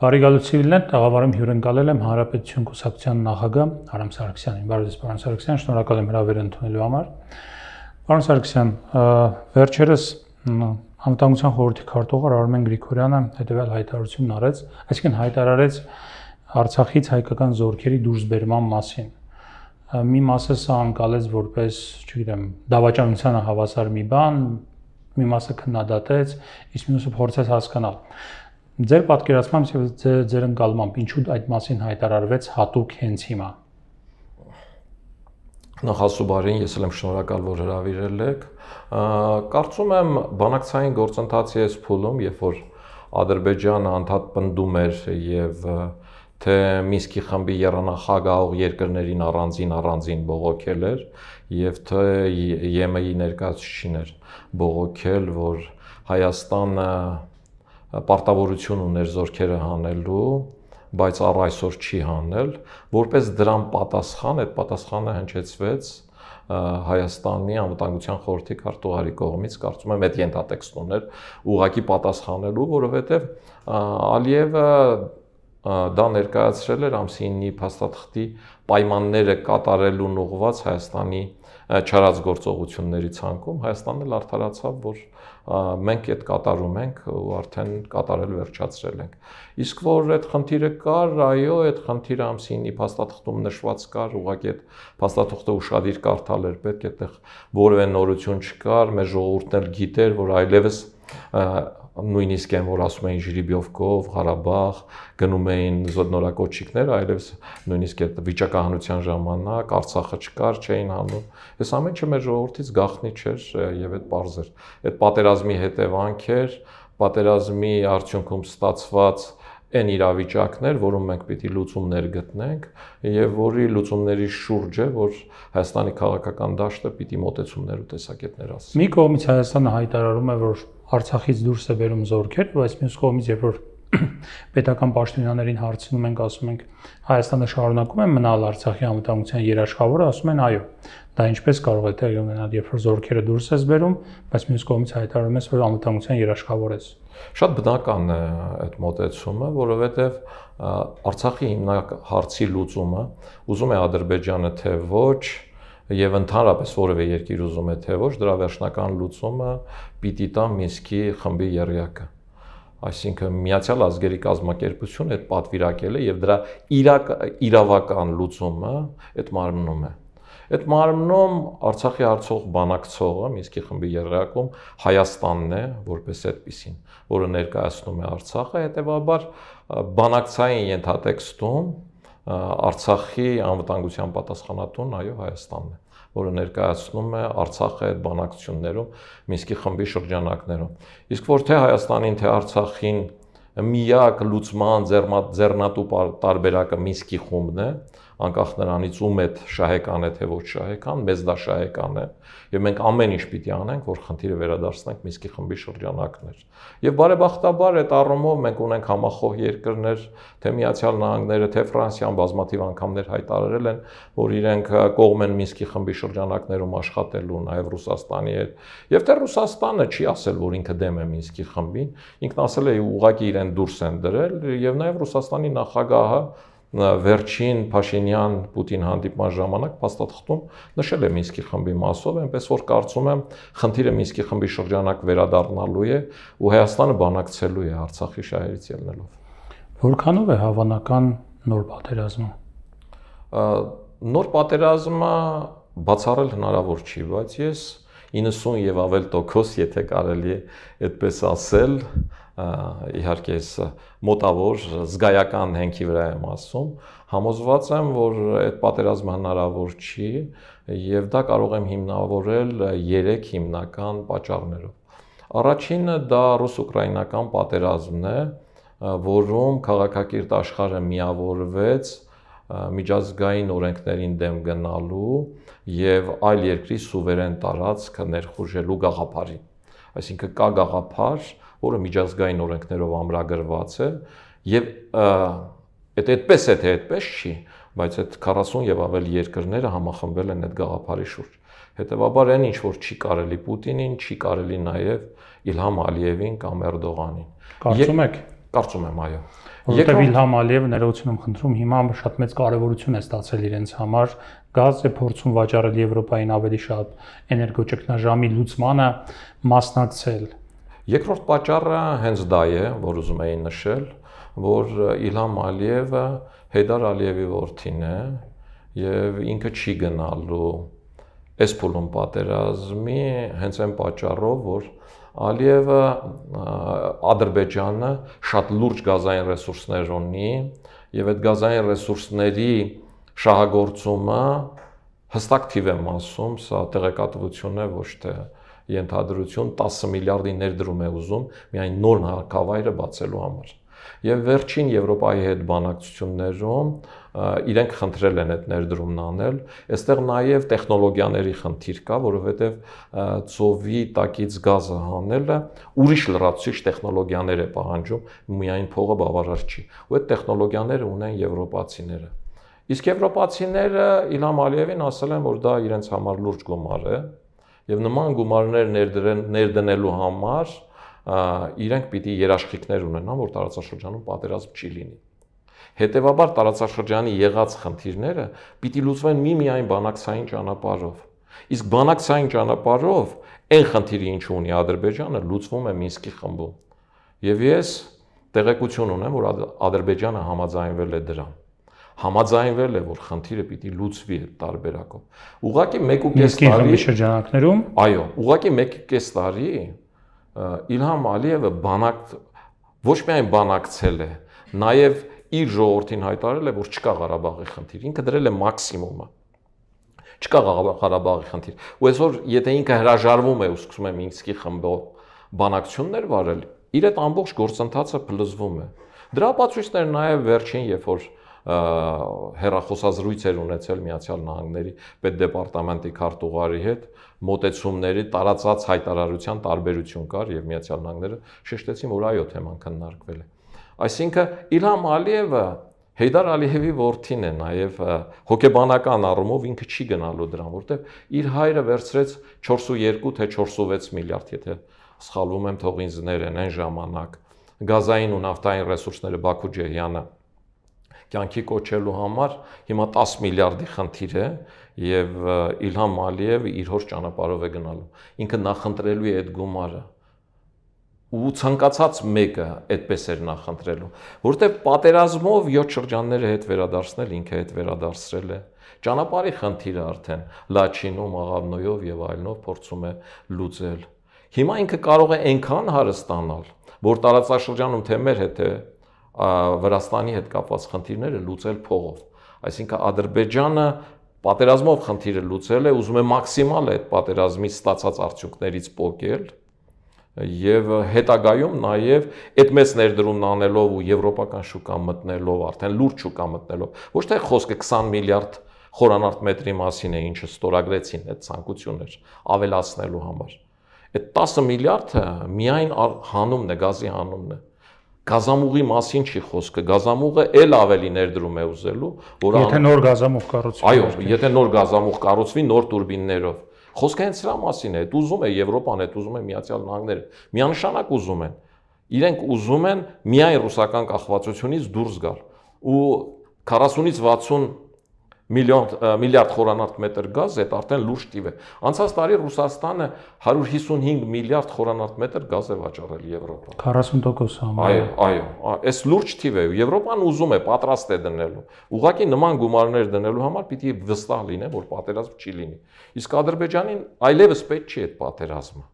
Բարի գալուց ցիվիլներ, աղավարում հյուրընկալել եմ Հանրապետություն կուսակցության նախագահ Արամ Սարգսյանին։ Բարև ձեզ, պարոն Սարգսյան, շնորհակալ եմ հրավերը ընդունելու համար։ Պարոն Սարգսյան, վերջերս անվտանգության խորհրդի քարտուղար Արմեն Գրիգորյանը հետևյալ հայտարարությունն արեց, այսինքն հայտարարեց Արցախից հայկական զորքերի դուրսբերման մասին։ Մի մասը սա անցալեց որպես, չգիտեմ, դավաճանությանը հավասար մի բան, մի մասը քննադատեց, իսկ մյուսը փորձեց հասկանալ։ Ձեր պատկերացմամբ եւ ձեր, ձեր ընկալմամբ ինչու այդ մասին հայտարարվեց հատուկ հենց հիմա։ Նախ ասուբարին ես էլ եմ շնորհակալ, որ հրավիրել եք։ Կարծում եմ բանակցային գործընթացի այս փուլում, երբ որ Ադրբեջանը անդադ պնդում էր եւ թե Մինսկի խմբի երանախագահող երկրներին առանձին առանձին բողոքել էր եւ թե ԵՄ-ի ներկայացուցիչներ բողոքել, որ Հայաստանը պարտավորություն ուներ զորքերը հանելու, բայց առ այսօր չի հանել, որպես դրան պատասխան այդ պատասխանը հնչեցվեց Հայաստանի անվտանգության խորհրդի քարտուղարի կողմից կարծում եմ այդ ենթատեքստն էր ուղակի պատասխանելու, որովհետև Ալիևը դա ներկայացրել էր ամսի 9-ի փաստաթղթի պայմանները կատարելուն ուղված Հայաստանի չարած գործողությունների ցանկում Հայաստանն էլ արդարացավ, որ մենք այդ կատարում ենք ու արդեն կատարել վերջացրել ենք։ Իսկ որ այդ խնդիրը կար, այո, այդ խնդիրը ամսինի փաստաթղթում նշված կար, ուղղակի այդ փաստաթղթը ուշադիր կարդալ էր պետք, այդտեղ որևէ նորություն չկար, մեր ժողովուրդն էլ գիտեր, որ այլևս նույնիսկ այն որ ասում էին Ժիրիբյովկով, Ղարաբաղ, գնում էին զոդնորակոչիկներ, այլևս նույնիսկ այդ վիճակահանության ժամանակ Արցախը չկար, չէին հանում։ Այս ամենը մեր ժողովրդից գախնի չէր եւ այդ པարզ էր։ Այդ պատերազմի հետևանք էր, պատերազմի արդյունքում ստացված այն իրավիճակներ, որում մենք պիտի լուծումներ գտնենք եւ որի լուծումների շուրջ է, որ Հայաստանի քաղաքական դաշտը պիտի մոտեցումներ ու տեսակետներ ասի։ Մի կողմից Հայաստանը հայտարարում է, որ Արցախից դուրս է վերում զորքեր, բայց մյուս կողմից երբ որ պետական պաշտոնյաներին հարցնում ենք, ասում ենք Հայաստանը շարունակում է մնալ Արցախի անվտանգության երաշխավորը, ասում են այո։ Դա ինչպես կարող է տեղի ունենալ, երբ որ զորքերը դուրս ես բերում, բայց մյուս կողմից հայտարարում ես, որ անվտանգության երաշխավոր ես։ Շատ բնական է այդ մոտեցումը, որովհետև Արցախի հիմնական հարցի լուծումը ուզում է Ադրբեջանը թե ոչ, եւ ընդհանրապես որևէ երկիր ուզում է թե ոչ, դրա վերջնական լուծումը պիտի տա Մինսկի խմբի երյակը այսինքն Միացյալ Ազգերի կազմակերպությունը այդ պատվիրակել է եւ դրա իրակ իրավական լուծումը այդ մարմնում է։ Այդ մարմնում Արցախի հարցող բանակցողը Մինսկի խմբի երրակում Հայաստանն է, որպես այդպեսին, որը ներկայացնում է Արցախը, հետեւաբար բանակցային ենթատեքստում Արցախի անվտանգության պատասխանատուն այո Հայաստանն է որը ներկայացնում է Արցախը այդ բանակցություններում Մինսկի խմբի շրջանակներում։ Իսկ որ թե Հայաստանին, թե Արցախին միակ լուսման ձեռնատու տարբերակը Մինսկի խումբն է, անկախ նրանից ում այդ շահեկան է թե ոչ շահեկան, մեզ դա շահեկան է եւ մենք ամեն ինչ պիտի անենք, որ խնդիրը վերադարձնենք Մինսկի խմբի շրջանակներ։ Եվ բարեբախտաբար այդ առումով մենք ունենք համախոհ երկրներ, թե Միացյալ Նահանգները, թե Ֆրանսիան բազմաթիվ անգամներ հայտարարել են, որ իրենք կողմ են Մինսկի խմբի շրջանակներում աշխատելու, նաեւ Ռուսաստանի հետ։ Եվ թե Ռուսաստանը չի ասել, որ ինքը դեմ է Մինսկի խմբին, ինքն ասել է ուղղակի իրեն դուրս են դրել եւ նաեւ Ռուսաստանի նախագահը վերջին Փաշինյան-Պուտին հանդիպման ժամանակ փաստաթղթում նշել է Մինսկի խմբի մասով, այնպես որ կարծում եմ խնդիրը Մինսկի խմբի շրջանակ վերադառնալու է ու Հայաստանը բանակցելու է Արցախի շահերից ելնելով։ Որքանով է հավանական նոր պատերազմը։ Նոր պատերազմը բացառել հնարավոր չի, բայց ես 90 եւ ավել տոկոս, եթե կարելի է այդպես ասել, իհարկե ես մոտավոր զգայական հենքի վրա եմ ասում, համոզված եմ, որ այդ պատերազմը հնարավոր չի եւ դա կարող եմ հիմնավորել 3 հիմնական պատճառներով։ Առաջինը դա ռուս-ուկրաինական պատերազմն է, որում քաղաքակիրթ աշխարհը միավորվեց միջազգային օրենքներին դեմ գնալու եւ այլ երկրի սուվերեն տարածքը ներխուժելու գաղափարին։ Այսինքն կա գաղափար, որը միջազգային օրենքներով ամրագրված է եւ այդ այդպես է թե այդպես չի, բայց այդ 40 եւ ավել երկրները համախմբել են այդ գաղափարի շուրջ։ Հետևաբար այն ինչ որ չի կարելի Պուտինին, չի կարելի նաև Իլհամ Ալիևին կամ Էրդողանին։ Կարծում եք։ Կարծում եմ, այո։ Որտեւ Իլհամ Ալիևը ներողություն եմ խնդրում, հիմա շատ մեծ կարևորություն է ստացել իրենց համար գազը փորձում վաճառել Եվրոպային ավելի շատ էներգոճգնաժամի լուծմանը մասնակցել Երկրորդ պատճառը հենց դա է, որ ուզում էին նշել, որ Իլհամ Ալիևը Հեդար Ալիևի որդին է եւ ինքը չի գնալու այս փուլում պատերազմի հենց այն պատճառով, որ Ալիևը Ադրբեջանը շատ լուրջ գազային ռեսուրսներ ունի եւ այդ գազային ռեսուրսների շահագործումը հստակ թիվ եմ ասում, սա տեղեկատվություն է ոչ թե դե ենթադրություն 10 միլիարդի ներդրում է ուզում միայն նոր հարկավայրը բացելու համար։ Եվ վերջին Եվրոպայի հետ բանակցություններում իրենք խնդրել են այդ ներդրումն անել։ Այստեղ նաև տեխնոլոգիաների խնդիր կա, որովհետև ծովի տակից գազը հանելը ուրիշ լրացուցիչ տեխնոլոգիաներ է պահանջում, միայն փողը բավարար չի։ Ու այդ տեխնոլոգիաները ունեն եվրոպացիները։ Իսկ եվրոպացիները Իլհամ Ալիևին ասել են, որ դա իրենց համար լուրջ գումար է, եւ նման գումարներ ներդրեն ներդնելու համար իրենք պիտի երաշխիքներ ունենան, որ տարածաշրջանում պատերազմ չի լինի։ Հետևաբար տարածաշրջանի եղած խնդիրները պիտի լուծվեն մի միայն բանակցային ճանապարհով։ Իսկ բանակցային ճանապարհով այն խնդիրը, ինչ ունի Ադրբեջանը, լուծվում է Մինսկի խմբում։ Եվ ես տեղեկություն ունեմ, որ Ադրբեջանը համաձայնվել է դրան համաձայնվել է, որ խնդիրը պիտի լուծվի այդ տարբերակով։ Ուղղակի 1.5 տարի շրջանակներում Այո, ուղղակի 1.5 տարի Իլհամ Ալիևը բանակ ոչ միայն բանակցել է, նաև իր ժողովրդին հայտարարել է, որ չկա Ղարաբաղի խնդիր։ Ինքը դրել է մաքսիմումը չկա Ղարաբաղի խնդիր։ Ու այսօր եթե ինքը հրաժարվում է ու սկսում է Մինսկի խմբով բանակցություններ վարել, իր այդ ամբողջ գործընթացը փլուզվում է։ Դրա ապացույցները նաև վերջին, երբ որ հերախոսազրույց էր ունեցել Միացյալ Նահանգների պետդեպարտամենտի քարտուղարի հետ, մտեցումների տարածած հայտարարության տարբերություն կար եւ Միացյալ Նահանգները շեշտեցին, որ այո, թեման քննարկվել է։ Այսինքն Իլհամ Ալիևը Հեյդար Ալիևի որդին է նաև հոգեբանական առումով ինքը չի գնալու դրան, որտեղ իր հայրը վերցրեց 4.2 թե 4.6 միլիարդ, եթե սխալվում եմ, թող ինձ ներեն այն ժամանակ։ Գազային ու նավթային ռեսուրսները Բաքու Ջեհյանը 1.5 կյանքի կոչելու համար հիմա 10 միլիարդի խնդիր է եւ Իլհամ Ալիևը իր հոր ճանապարհով է գնալու։ Ինքը նախընտրելու է այդ գումարը ու ցանկացած մեկը այդպես էր նախընտրելու, որտեղ պատերազմով 7 շրջանները հետ վերադարձնել ինքը հետ վերադարձրել է։ Ճանապարհի խնդիրը արդեն Լաչինում, Աղավնոյով եւ այլնով փորձում է լուծել։ Հիմա ինքը կարող է այնքան հարստանալ, որ տարածաշրջանում թե մեր հետ է Վրաստանի հետ կապված խնդիրները լուծել փողով։ Այսինքն Ադրբեջանը պատերազմով խնդիրը լուծել է, ուզում է մաքսիմալ այդ պատերազմից ստացած արդյունքներից փոկել եւ հետագայում նաեւ այդ մեծ ներդրումն անելով ու եվրոպական շուկա մտնելով, արդեն լուրջ շուկա մտնելով, ոչ թե խոսքը 20 միլիարդ խորանարդ մետրի մասին է, ինչը ստորագրեցին այդ ցանկություններ ավելացնելու համար։ Այդ 10 միլիարդը միայն հանումն է, գազի հանումն է գազամուղի մասին չի խոսքը, գազամուղը ել ավելի ներդրում է ուզելու, որ Եթե նոր գազամուղ կառուցվի։ Այո, եթե նոր գազամուղ կառուցվի նոր турբիններով։ Խոսքը հենց սրա մասին է, դու ուզում է Եվրոպան, դու ուզում է Միացյալ Նահանգները։ Միանշանակ ուզում են։ Իրենք ուզում են միայն ռուսական կախվածությունից դուրս գալ։ Ու 40-ից 60 միլիոն միլիարդ խորանարդ մետր գազ, այդ արդեն լուրջ տիվ է։ Անցած տարի Ռուսաստանը 155 միլիարդ խորանարդ մետր գազ է վաճառել Եվրոպան։ 40% համարը։ Այո, այո, այս լուրջ տիվ է։ Եվրոպան ուզում է պատրաստ է դնելու։ Ուղղակի նման գումարներ դնելու համար պիտի վստահ լինեն, որ պատերազմ չի լինի։ Իսկ Ադրբեջանին այլևս պետք չի այդ պատերազմը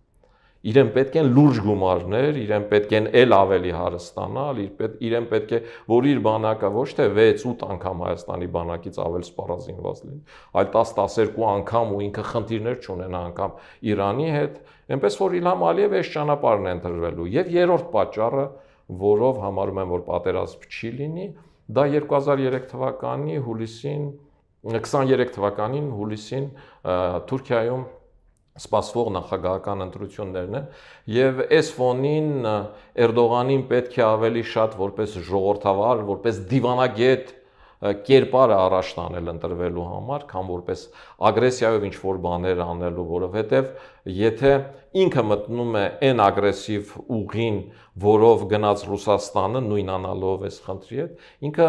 իրեն պետք են լուրջ գումարներ, իրեն պետք են ել ավելի հարստանալ, իր պետ, իրեն պետք է որ իր բանակը ոչ թե 6-8 անգամ Հայաստանի բանակից ավել սպառազինված լինի, այլ 10-12 անգամ ու ինքը խնդիրներ չունենա անգամ Իրանի հետ, այնպես որ Իլհամ Ալիևը այս ճանապարհն է ընտրվելու։ Եվ երրորդ պատճառը, որով համարում եմ որ պատերազմ չի լինի, դա 2003 թվականի հուլիսին 23 թվականին հուլիսին Թուրքիայում սպասվող նախագահական ընտրություններն են եւ այս ֆոնին Էրդողանին պետք է ավելի շատ որպես ժողովրդավար, որպես դիվանագետ կերպարը առաջ տանել ընտրվելու համար, քան որպես ագրեսիայով ինչ որ բաներ անելու, որովհետեւ եթե ինքը մտնում է այն ագրեսիվ ուղին, որով գնաց Ռուսաստանը նույն անալով այս խնդրի հետ, ինքը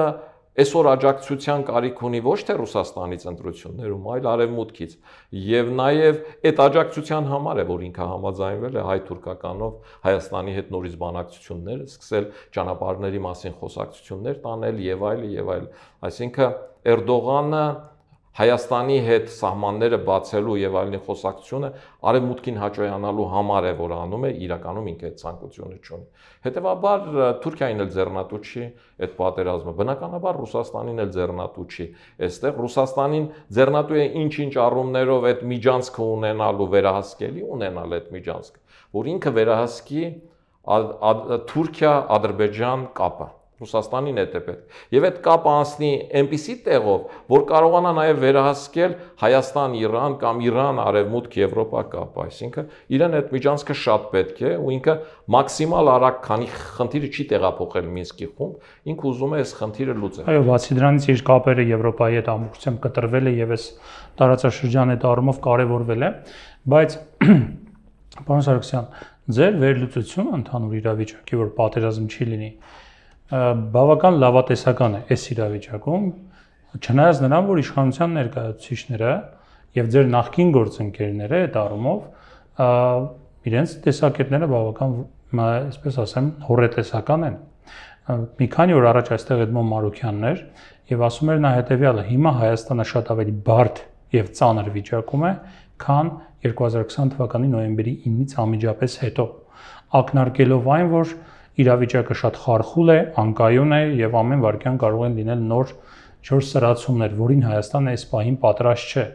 այսօր աջակցության կարիք ունի ոչ թե Ռուսաստանից ընտրություններում, այլ արևմուտքից։ Եվ նաև այդ աջակցության համար է, որ ինքը համաձայնվել է հայ-թուրքականով Հայաստանի հետ նորից բանակցություններ սկսել, ճանապարհների մասին խոսակցություններ տանել եւ այլ եւ այլ։ Այսինքն Էրդողանը այլ, Հայաստանի հետ սահմանները բացելու եւ այլնի խոսակցությունը արևմուտքին հաջողանալու համար է, որ անում է, իրականում ինքը այդ ցանկությունը չունի։ Հետևաբար Թուրքիային էլ ձեռնատու չի այդ պատերազմը, բնականաբար Ռուսաստանին էլ ձեռնատու չի։ Այստեղ Ռուսաստանին ձեռնատու է ինչ-ինչ առումներով այդ միջանցքը ունենալու վերահսկելի ունենալ այդ միջանցքը, որ ինքը վերահսկի Թուրքիա-Ադրբեջան կապը Ռուսաստանին է դե պետք։ Եվ այդ կապը անցնի այնպիսի տեղով, որ կարողանա նաև վերահսկել Հայաստան-Իրան կամ Իրան-Արևմուտք-Եվրոպա կապը, այսինքն իրեն այդ միջանցքը շատ պետք է ու ինքը մաքսիմալ արագ, քանի խնդիրը չի տեղափոխել Մինսկի խումբ, ինքը ուզում է այս խնդիրը լուծել։ Այո, բացի դրանից իր կապերը Եվրոպայի հետ ամբողջությամբ կտրվել է եւ այս տարածաշրջանը դառումով կարևորվել է, բայց Պարոն Սարգսյան, ձեր վերլուծությունը ընդհանուր իրավիճակի, որ պատերազմ չի լինի, բավական լավատեսական է այս իրավիճակում, չնայած նրան, որ իշխանության ներկայացուցիչները եւ ձեր նախկին գործընկերները այդ առումով իրենց տեսակետները բավական, այսպես ասեմ, հորետեսական են։ Մի քանի օր առաջ այստեղ Էդմոն Մարուկյանն էր եւ ասում էր նա հետեւյալը. հիմա Հայաստանը շատ ավելի բարդ եւ ծանր վիճակում է, քան 2020 թվականի նոյեմբերի 9-ից անմիջապես հետո ակնարկելով այն, որ իրավիճակը շատ խարխուլ է, անկայուն է եւ ամեն վարքյան կարող են լինել նոր չոր սրացումներ, որին Հայաստանը այս պահին պատրաստ չէ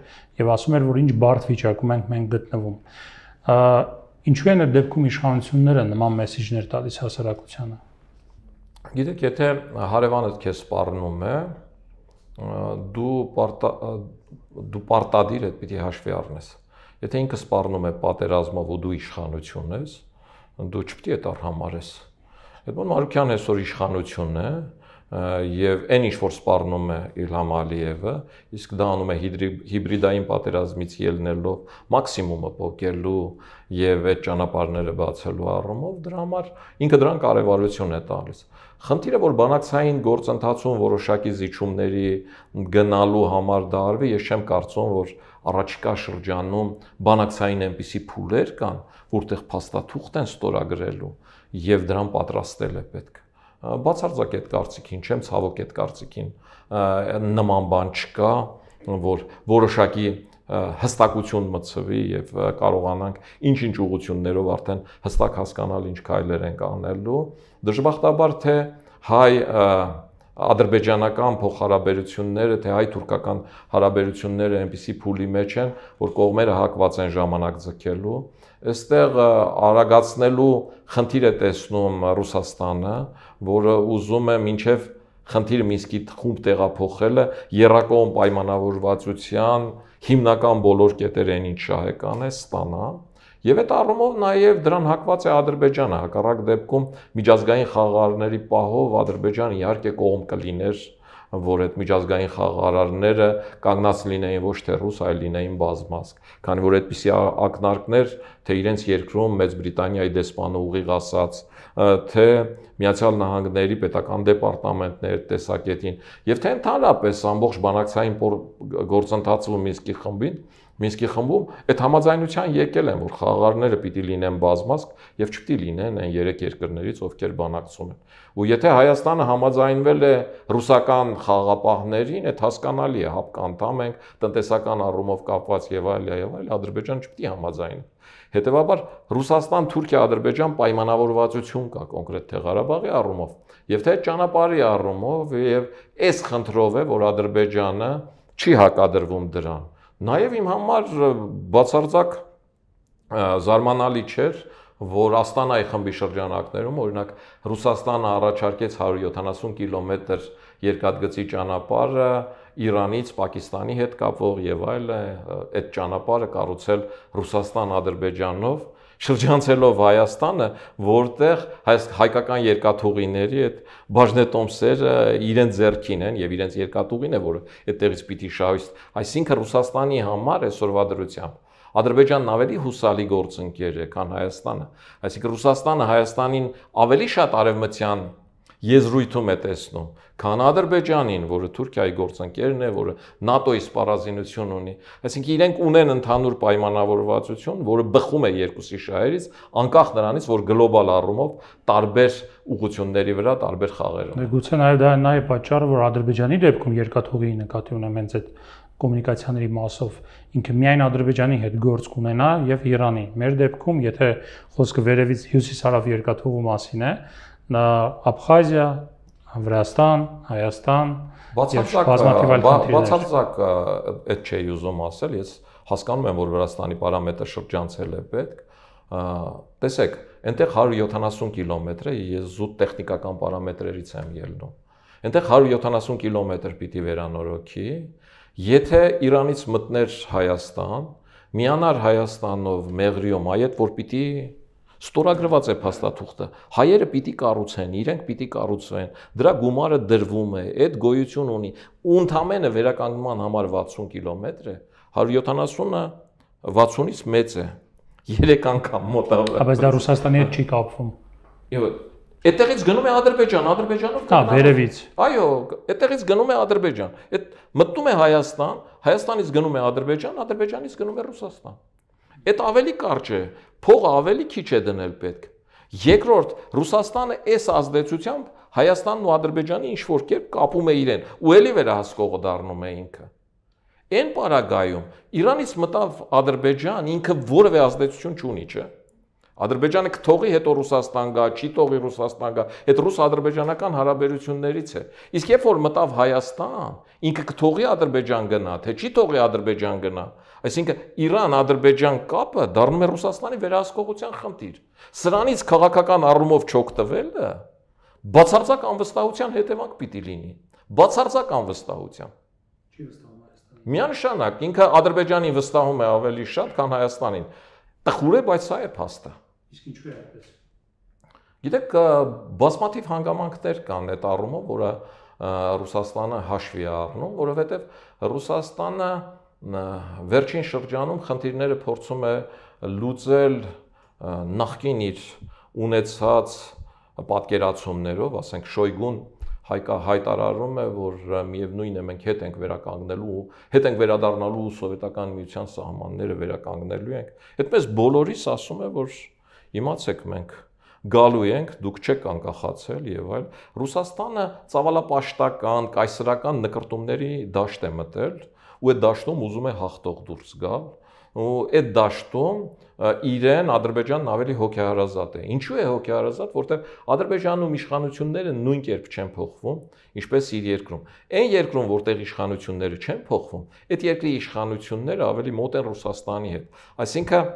եւ ասում էր, որ ինչ բարդ վիճակում ենք մենք գտնվում։ Ինչու են այդ դեպքում իշխանությունները նման մեսիջներ տալիս հասարակությանը։ Գիտեք, եթե հարևանդ քեզ սպառնում է, դու պարտա, դու պարտադիր այդ պիտի հաշվի առնես։ Եթե ինքը սպառնում է պատերազմով ու դու իշխանություն ես, դու չպիտի այդ առհամարես։ Էդմոն Մարուկյան այսօր իշխանությունն է եւ այն ինչ որ սպառնում է Իլհամ Ալիևը, իսկ դա անում է հիբրիդային պատերազմից ելնելով մաքսիմումը փոկելու եւ այդ ճանապարհները բացելու առումով դրա համար ինքը դրան կարեւորություն է տալիս։ Խնդիրը որ բանակցային գործընթացում որոշակի զիջումների գնալու համար դարվի, ես չեմ կարծում, որ առաջիկա շրջանում բանակցային այնպիսի փուլեր կան, որտեղ փաստաթուղթ են ստորագրելու եւ դրան պատրաստել է պետք։ Բացարձակ այդ կարծիքին չեմ ցավոք այդ կարծիքին նման բան չկա, որ որոշակի հստակություն մցվի եւ կարողանանք ինչ-ինչ ուղություններով արդեն հստակ հասկանալ ինչ քայլեր ենք անելու։ Դժբախտաբար թե հայ ադրբեջանական փոխհարաբերությունները, թե հայ-թուրքական հարաբերությունները այնպիսի փուլի մեջ են, որ կողմերը հակված են ժամանակ ձգելու, այստեղ արագացնելու խնդիր է տեսնում Ռուսաստանը, որը ուզում է մինչև խնդիրը Մինսկի խումբ տեղափոխելը երրակողմ պայմանավորվածության հիմնական բոլոր կետերն ինչ շահեկան է ստանա եւ այդ առումով նաեւ դրան հակված է Ադրբեջանը հակառակ դեպքում միջազգային խաղարների պահով Ադրբեջանը իհարկե կողմ կլիներ կլ որ այդ միջազգային խաղարարները կանգնած լինեին ոչ թե ռուս, այլ լինեին բազմազգ։ Քանի որ այդպիսի ակնարկներ, թե իրենց երկրում Մեծ Բրիտանիայի դեսպանը ուղիղ ասած, թե Միացյալ Նահանգների պետական դեպարտամենտներ տեսակետին, եւ թե ընդհանրապես ամբողջ բանակցային գործընթացը Մինսկի խմբին Մինսկի խմբում այդ համաձայնության եկել են, որ խաղարները պիտի լինեն բազմազգ եւ չպիտի լինեն այն երեք երկրներից, ովքեր բանակցում են։ Ու եթե Հայաստանը համաձայնվել է ռուսական խաղապահներին, այդ հասկանալի է, հապկ անդամ ենք, տնտեսական առումով կապված եւ այլ եւ այլ, Ադրբեջան չպիտի համաձայնի։ Հետևաբար Ռուսաստան, Թուրքիա, Ադրբեջան պայմանավորվածություն կա կոնկրետ թե Ղարաբաղի առումով, եւ թե ճանապարհի առումով եւ այս խնդրով է, որ Ադրբեջանը չի հակադրվում դրան Նաև իմ համար բացարձակ զարմանալի չէր, որ Աստանայի խմբի շրջանակներում օրինակ Ռուսաստանը առաջարկեց 170 կիլոմետր երկաթգծի ճանապարհը Իրանից Պակիստանի հետ կապող եւ այլը այդ ճանապարհը կառուցել Ռուսաստան-Ադրբեջանով շրջանցելով Հայաստանը, որտեղ հայկական երկաթուղիների այդ բաժնետոմսերը իրենց ձեռքին են եւ իրենց երկաթուղին է, որը այդտեղից պիտի շահույս, այսինքն Ռուսաստանի համար այսօրվա դրությամբ Ադրբեջանն ավելի հուսալի գործընկեր է, քան Հայաստանը։ Այսինքն Ռուսաստանը Հայաստանին ավելի շատ արևմտյան եզրույթում է տեսնում, քան Ադրբեջանին, որը Թուրքիայի գործընկերն է, որը ՆԱՏՕ-ի սպառազինություն ունի։ Այսինքն իրենք ունեն ընդհանուր պայմանավորվածություն, որը բխում է երկուսի շահերից, անկախ նրանից, որ գլոբալ առումով տարբեր ուղությունների վրա տարբեր խաղեր ունեն։ դե Գուցե նաև դա նաև պատճառը, որ Ադրբեջանի դեպքում երկաթուղի նկատի ունեմ հենց այդ կոմունիկացիաների մասով ինքը միայն Ադրբեջանի հետ գործ կունենա եւ Իրանի։ Մեր դեպքում, եթե խոսքը վերևից հյուսիս-հարավ երկաթուղու մասին է, Դա Աբխազիա, Վրաստան, Հայաստան, բացարձակ բացարձակ այդ չի ուզում ասել, ես հասկանում եմ, որ Վրաստանի պարամետրը շրջանցել է պետք։ Տեսեք, այնտեղ 170 կիլոմետր է, ես զուտ տեխնիկական պարամետրերից եմ ելնում։ Այնտեղ 170 կիլոմետր պիտի վերանորոգի։ Եթե Իրանից մտներ Հայաստան, միանար Հայաստանով Մեղրիում, այդ որ պիտի Ստորագրված է փաստաթուղթը։ Հայերը պիտի կառուցեն, իրենք պիտի կառուցեն։ Դրա գումարը դրվում է, այդ գոյություն ունի։ Ու ընդամենը վերականգնման համար 60 կիլոմետր է, 170-ը 60-ից մեծ է։ 3 անգամ մոտավորապես։ Հա, բայց դա Ռուսաստանի հետ չի կապվում։ Եվ Այդտեղից գնում է Ադրբեջան, Ադրբեջանով կա վերևից։ Այո, այդտեղից գնում է Ադրբեջան։ Այդ մտնում է Հայաստան, Հայաստանից գնում է Ադրբեջան, Ադրբեջանից գնում է Ռուսաստան։ Այդ ավելի կարճ է, փող ավելի քիչ է դնել պետք։ Երկրորդ, Ռուսաստանը այս ազդեցությամբ Հայաստանն ու Ադրբեջանը ինչ որ կերպ կապում է իրեն, ու ելի վերահսկողը դառնում է ինքը։ Այն պարագայում Իրանից մտավ Ադրբեջան, ինքը որևէ ազդեցություն չունի, չէ՞։ Ադրբեջանը կթողի հետո Ռուսաստան գա, չի թողի Ռուսաստան գա։ Այդ ռուս-ադրբեջանական հարաբերություններից է։ Իսկ երբ որ մտավ Հայաստան, ինքը կթողի Ադրբեջան գնա, թե չի թողի Ադրբեջան գնա։ Այսինքն Իրան-Ադրբեջան կապը դառնում է Ռուսաստանի վերահսկողության խնդիր։ Սրանից քաղաքական առումով չօգտվելը բացարձակ անվստահության հետևանք պիտի լինի։ Բացարձակ անվստահության։ Չի վստահում Հայաստանը։ Միանշանակ ինքը Ադրբեջանին վստահում է ավելի շատ, քան Հայաստանին։ Տխուր է, բայց սա է փաստը։ Իսկ ինչու է այդպես։ Գիտեք, բազմաթիվ հանգամանքներ կան այդ առումով, որը Ռուսաստանը հաշվի առնում, որովհետև Ռուսաստանը վերջին շրջանում խնդիրները փորձում է լուծել նախքին իր ունեցած պատկերացումներով, ասենք Շոյգուն հայկա հայտարարում է, որ միևնույնն է մենք հետ ենք վերականգնելու, հետ ենք վերադառնալու սովետական միության սահմանները վերականգնելու ենք։ Այդ մեզ բոլորիս ասում է, որ իմացեք մենք գալու ենք, դուք չեք անկախացել եւ այլ։ Ռուսաստանը ցավալապաշտական, կայսրական նկարտումների դաշտ է մտել ու այդ դաշտում ուզում է հաղթող դուրս գալ ու այդ դաշտում իրեն Ադրբեջանն ավելի հոգեհարազատ է։ Ինչու է հոգեհարազատ, որտեղ Ադրբեջանում իշխանությունները նույն կերպ չեն փոխվում, ինչպես իր երկրում։ Այն երկրում, որտեղ իշխանությունները չեն փոխվում, այդ երկրի իշխանությունները ավելի մոտ են Ռուսաստանի հետ։ Այսինքն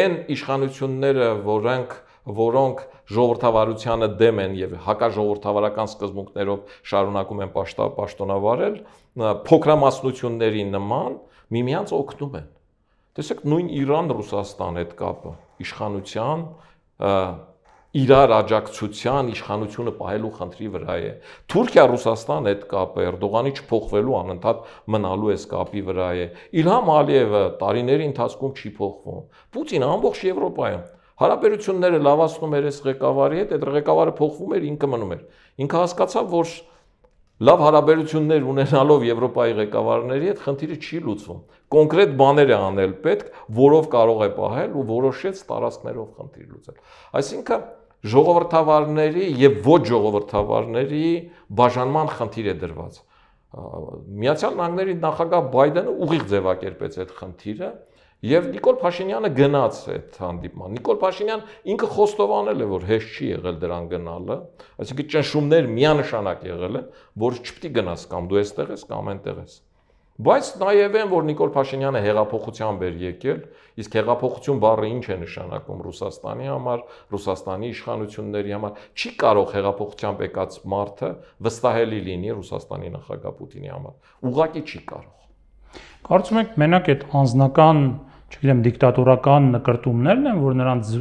այն իշխանությունները, որոնք որոնք ժողովրդավարությանը դեմ են եւ հակաժողովրդավարական սկզբունքներով շարունակում են պաշտա պաշտոնավարել, փոքրամասնությունների նման միմյանց օգնում են։ Տեսեք, նույն Իրան-Ռուսաստան այդ կապը իշխանության իրար աջակցության իշխանությունը պահելու խնդրի վրա է։ Թուրքիա-Ռուսաստան այդ կապը Էրդողանի չփոխվելու անընդհատ մնալու է կապի վրա է։ Իլհամ Ալիևը տարիների ընթացքում չի փոխվում։ Պուտին ամբողջ Եվրոպայում Հարաբերությունները լավացնում էր այս ղեկավարի հետ, այդ ղեկավարը փոխվում էր, ինքը մնում էր։ Ինքը հասկացավ, որ լավ հարաբերություններ ունենալով Եվրոպայի ղեկավարների հետ խնդիրը չի լուծվում։ Կոնկրետ բաներ է անել պետք, որով կարող է պահել ու որոշեց տարածքներով խնդիր լուծել։ Այսինքն ժողովրդավարների եւ ոչ ժողովրդավարների բաժանման խնդիր է դրված։ Միացյալ Նահանգների նախագահ Բայդենը ուղիղ ձևակերպեց այդ խնդիրը, Եվ Նիկոլ Փաշինյանը գնաց այդ հանդիպման։ Նիկոլ Փաշինյան ինքը խոստովանել է, որ հեշտ չի եղել դրան գնալը, այսինքն ճնշումներ միանշանակ եղել են, որ չպիտի գնաս կամ դու այստեղ ես կամ այնտեղ ես։ Բայց նաև են, որ Նիկոլ Փաշինյանը հեղափոխությամբ էր եկել, իսկ հեղափոխություն բառը ինչ է նշանակում Ռուսաստանի համար, Ռուսաստանի իշխանությունների համար։ Չի կարող հեղափոխությամբ եկած մարդը վստահելի լինի Ռուսաստանի նախագահ Պուտինի համար։ Ուղղակի չի կարող։ Կարծում եք մենակ այդ անznական չգիտեմ, դիկտատորական նկարտումներն են, որ նրանց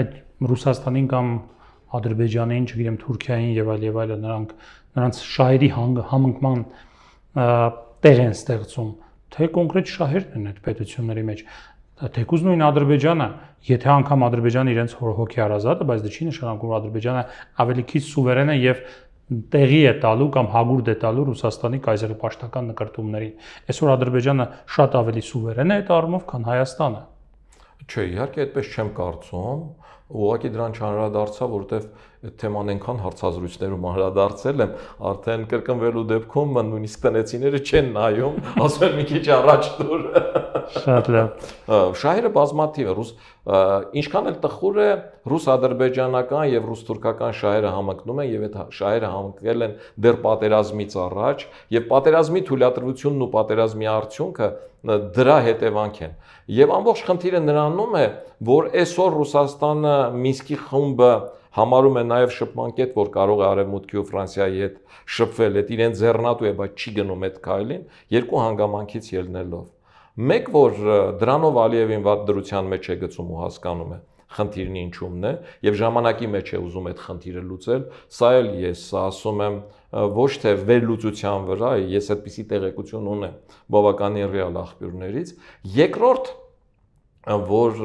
այդ Ռուսաստանին կամ Ադրբեջանին, չգիտեմ, Թուրքիային եւ այլ եւ այլ նրանք նրանց շահերի համընկման տեղ են ստեղծում, թե կոնկրետ շահերն են այդ պետությունների մեջ։ Թեկուզ նույն Ադրբեջանը, եթե անգամ Ադրբեջանը իրենց հոգի հարազատ է, բայց դա չի նշանակում, որ Ադրբեջանը ավելի քիչ սուվերեն է եւ տեղի է տալու կամ հագուրդ է տալու Ռուսաստանի կայզերապաշտական նկարտումներին։ Այսօր Ադրբեջանը շատ ավելի սուվերեն է այդ առումով, քան Հայաստանը։ Չէ, իհարկե այդպես չեմ կարծում, Ուղղակի դրան չհանրադարձա, որովհետև այդ թեման այնքան հարցազրույցներում հանրադարձել եմ, արդեն կրկնվելու դեպքում նույնիսկ տնեցիները չեն նայում, ասում են մի քիչ առաջ դուր։ Շատ լավ։ Շահերը բազմաթիվ է, ռուս ինչքան էլ տխուր է, ռուս-ադրբեջանական եւ ռուս-թուրքական շահերը համընկնում են եւ այդ հա, շահերը համընկել են դեռ պատերազմից առաջ եւ պատերազմի թույլատրությունն ու պատերազմի արդյունքը դրա հետևանք են։ Եվ ամբողջ խնդիրը նրանում է, որ որ այսօր Ռուսաստանը Մինսկի խումբը համարում է նաև շփման կետ, որ կարող է արևմուտքի ու Ֆրանսիայի հետ շփվել, այդ իրեն ձեռնատու է, բայց չի գնում այդ քայլին երկու հանգամանքից ելնելով։ Մեկ որ դրանով Ալիևին վատ դրության մեջ է գցում ու հասկանում է խնդիրն ինչումն է եւ ժամանակի մեջ է ուզում այդ խնդիրը լուծել սա էլ ես սա ասում եմ ոչ թե վերլուծության վրա ես այդպիսի տեղեկություն ունեմ բավականին ռեալ աղբյուրներից երկրորդ որ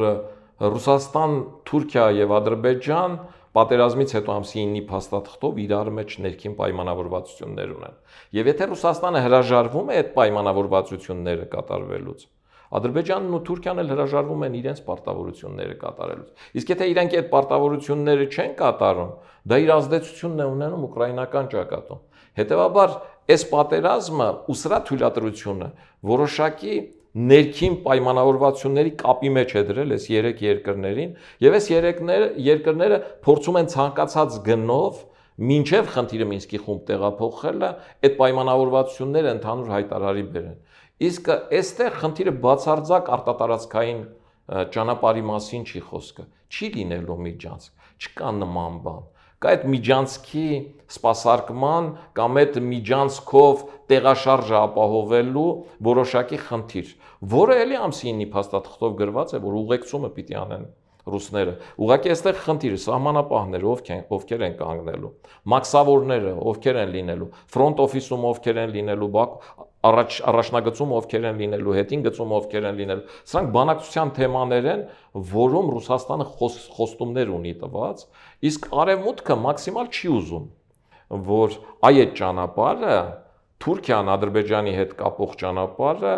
Ռուսաստան, Թուրքիա եւ Ադրբեջան պատերազմից հետո ամսի 9-ի փաստաթղթով իրար մեջ ներքին պայմանավորվածություններ ունեն։ Եվ եթե Ռուսաստանը հրաժարվում է այդ պայմանավորվածությունները կատարվելուց, Ադրբեջանն ու Թուրքիան էլ հրաժարվում են իրենց պարտավորությունները կատարելուց։ Իսկ եթե իրենք այդ պարտավորությունները չեն կատարում, դա իր ազդեցությունն է ունենում ուկրաինական ճակատում։ Հետևաբար, այս պատերազմը ուսրա թույլատրությունը որոշակի ներքին պայմանավորվածությունների կապի մեջ է դրել այս երեք երկրներին եւ այս երեքները երկրները փորձում են ցանկացած գնով մինչև խնդիրը Մինսկի խումբ տեղափոխելը այդ պայմանավորվածությունները ընդհանուր հայտարարի բերեն իսկ այստեղ խնդիրը բացարձակ արտատարածքային ճանապարհի մասին չի խոսքը չի լինելու միջանց չկա նման բան կա այդ միջանցքի սպասարկման կամ այդ միջանցքով տեղաշարժը ապահովելու որոշակի խնդիր, որը էլի ամսի 9-ի փաստաթղթով գրված է, որ ուղեկցումը պիտի անեն ռուսները։ Ուղղակի այստեղ խնդիրը սահմանապահները ովքեր են, ովքեր են կանգնելու, մաքսավորները ովքեր են լինելու, ֆրոնտ օֆիսում ովքեր են լինելու, բակ առաջ առաջնագծում ովքեր են լինելու, հետին գծում ովքեր են լինել։ Սրանք բանակցության թեմաներ են, որում Ռուսաստանը խոս, խոստումներ ունի տված, իսկ արևմուտքը մաքսիմալ չի ուզում, որ այ այդ ճանապարհը Թուրքիան Ադրբեջանի հետ կապող ճանապարհը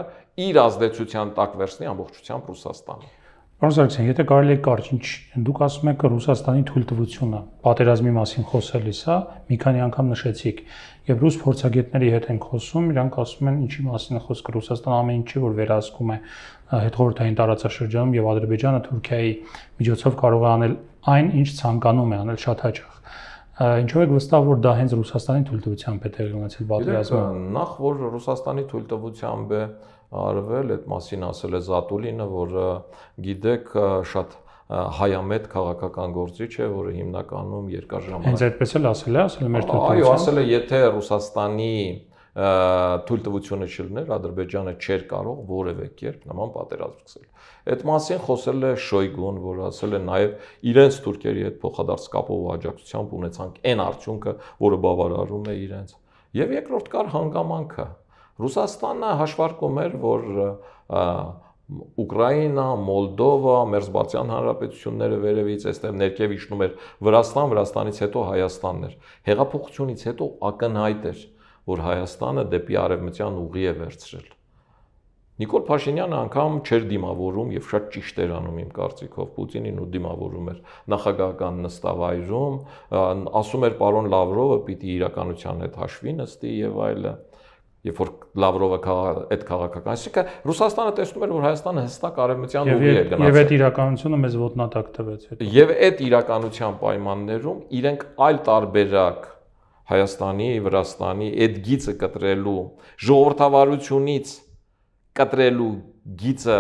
իր ազդեցության տակ վերցնի ամբողջությամբ Ռուսաստանը։ Պարոն Սարգսյան, եթե կարելի է կարճ, ինչ դուք ասում եք Ռուսաստանի թույլտվությունը պատերազմի մասին խոսելիս, հա, մի քանի անգամ նշեցիք եւ ռուս փորձագետների հետ են խոսում, իրանք ասում են ինչի մասին է խոսքը Ռուսաստան ամեն ինչի որ վերահսկում է հետխորհրդային տարածաշրջանում եւ Ադրբեջանը Թուրքիայի միջոցով կարող է անել այն, ինչ ցանկանում է անել շատ հաճախ ինչով եք վստահ որ դա հենց Ռուսաստանի թույլտվությամբ է տեղի ունեցել պատերազմը։ Նախ որ Ռուսաստանի թույլտվությամբ է արվել, այդ մասին ասել է Զատուլինը, որ գիտեք շատ հայամետ քաղաքական գործիչ է, որը հիմնականում երկար ժամանակ Հենց այդպես էլ ասել է, ասել է մեր թույլտվությունը։ Այո, ասել է, եթե Ռուսաստանի թույլտվությունը չլներ, Ադրբեջանը չէր կարող որևէ կերպ նման պատերազմ սկսել։ Այդ մասին խոսել է Շոյգուն, որ ասել է նաև իրենց Թուրքիայի հետ փոխադարձ կապով աջակցությամբ ունեցանք այն արդյունքը, որը բավարարում է իրենց։ Եվ երկրորդ կար հանգամանքը։ Ռուսաստանը հաշվարկում էր, որ և, Ուկրաինա, Մոլդովա, Մերձբալթյան հանրապետությունները վերևից այստեղ ներքև իջնում էր Վրաստան, Վրաստանից հետո Հայաստանն էր։ Հեղափոխությունից հետո ակնհայտ էր, որ Հայաստանը դեպի արևմտյան ուղի է վերցրել։ Նիկոլ Փաշինյանը անգամ չեր դիմավորում եւ շատ ճիշտ էր անում իմ կարծիքով Պուտինին ու դիմավորում էր նախագահական նստավայրում, ասում էր պարոն Լավրովը պիտի իրականության հետ հաշվի նստի եւ այլն երբ որ Լավրովը այդ քաղաքական շիկը Ռուսաստանը տեսնում էր որ Հայաստանը հստակ արևմտյան ուղի է գնացել։ Եվ այդ իրականությունը մեզ ոտնատակ տվեց հետո։ Եվ այդ իրականության պայմաններում իրենք այլ տարբերակ Հայաստանի, Վրաստանի այդ գիծը կտրելու ժողովրդավարությունից կտրելու գիծը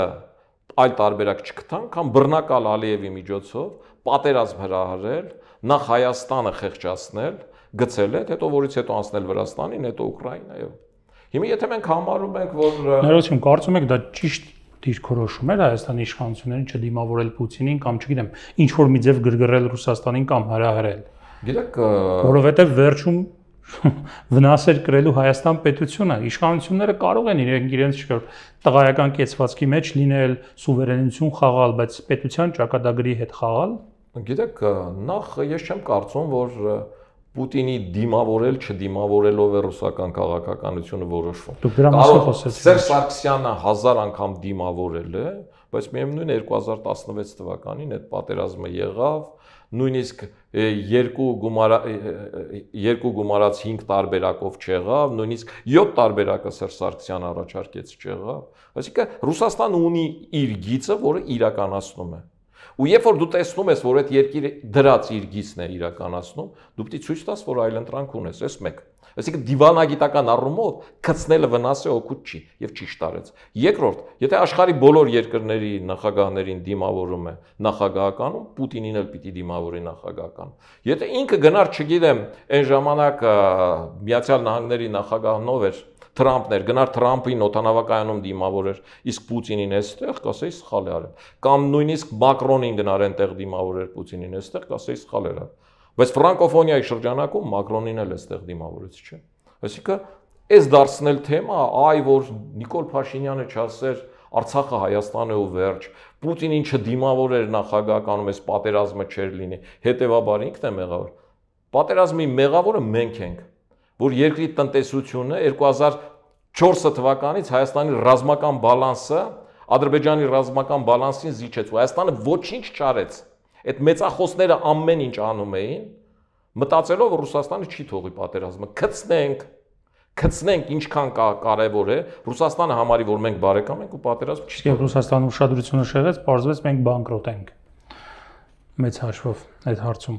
այլ տարբերակ չկտան, քան բռնակալ Ալիևի միջոցով պատերազմ հրահրել, նախ Հայաստանը խեղճացնել, գցել է, հետո որից հետո անցնել Վրաստանին, հետո Ուկրաինայով։ Հիմա եթե մենք համարում ենք, որ Ներողություն, կարծում եք դա ճիշտ դիրքորոշում էր Հայաստանի իշխանություններին չդիմավորել Պուտինին կամ չգիտեմ, ինչ որ մի ձև գրգռել Ռուսաստանին կամ հրահրել։ Գիտեք, որովհետև վերջում վնասեր կրելու Հայաստան պետությունը։ Իշխանությունները կարող են իրենք իրենց չկար տղայական կեցվածքի մեջ լինել, սուվերենություն խաղալ, բայց պետության ճակատագրի հետ խաղալ։ Գիտեք, նախ ես չեմ կարծում, որ Պուտինի դիմավորել չդիմավորելով է ռուսական քաղաքականությունը որոշվում։ Դուք դրա մասին խոսեցիք։ Սերժ Սարգսյանը 1000 անգամ դիմավորել է, բայց միևնույն 2016 թվականին այդ պատերազմը եղավ, նույնիսկ երկու գումարա երկու գումարած 5 տարբերակով չեղավ, նույնիսկ 7 տարբերակը Սերժ Սարգսյանը առաջարկեց չեղավ։ Այսինքն Ռուսաստանը ունի իր գիծը, որը իրականացնում է։ իր Ու երբ որ դու տեսնում ես, որ այդ երկիրը դրած իր գիծն է իրականացնում, դու պետք է ցույց տաս, որ այլընտրանք ունես, էս մեկ։ Այսինքն դիվանագիտական առումով կծնելը վնասը օգուտ չի եւ ճիշտ արեց։ Երկրորդ, եթե աշխարի բոլոր երկրների նախագահներին դիմավորում է նախագահականում, Պուտինին էլ պիտի դիմավորի նախագահական։ Եթե ինքը գնար, չգիտեմ, այն ժամանակ Միացյալ Նահանգների նախագահն ով էր, Թրամփն էր, գնար Թրամփին օտանավակայանում դիմավորեր, իսկ Պուտինին էստեղ կասեի սխալ է արել։ Կամ նույնիսկ Մակրոնին գնար այնտեղ դիմավորեր Պուտինին էստեղ կասեի սխալ էր արել։ Բայց ֆրանկոֆոնիայի շրջանակում Մակրոնին էլ էստեղ դիմավորից չէ։ Այսինքն, այս դարձնել թեմա, այ որ Նիկոլ Փաշինյանը չասեր Արցախը Հայաստանն է ու վերջ։ Պուտինին չդիմավորեր նախագահականում, այս պատերազմը չեր լինի։ Հետևաբար ինքն է մեղավոր։ Պատերազմի մեղավորը մենք ենք, որ երկրի տնտեսությունը 2004 թվականից Հայաստանի ռազմական բալանսը Ադրբեջանի ռազմական բալանսին զիջեց ու Հայաստանը ոչինչ չարեց։ ոչ այդ մեծախոսները ամեն ինչ անում էին, մտածելով որ Ռուսաստանը չի թողի պատերազմը, կծնենք, կծնենք ինչքան կա կարևոր է, Ռուսաստանը համարի որ մենք բարեկամ ենք ու պատերազմ չի։ Իսկ Ռուսաստանը ուշադրությունը շեղեց, parzvets մենք բանկրոտ ենք մեծ հաշվով այդ հարցում։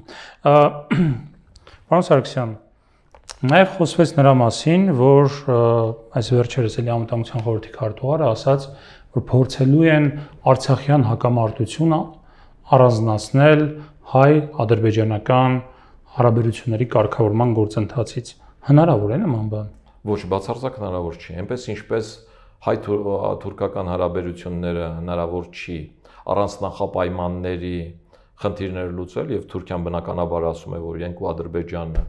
Պարոն Սարգսյան, նաև խոսվեց նրա մասին, որ այս վերջերս էլի ամտանգության խորհրդի քարտուղարը ասաց, որ փորձելու են Արցախյան հակամարտությունը առանձնացնել հայ-ադրբեջանական հարաբերությունների կարգավորման գործընթացից։ Հնարավոր է նման բան։ Ոչ, բացարձակ հնարավոր չի, այնպես ինչպես հայ-թուրքական հարաբերությունները հնարավոր չի առանց նախապայմանների խնդիրներ լուծել եւ Թուրքիան բնականաբար ասում է, որ իրենք ու Ադրբեջանը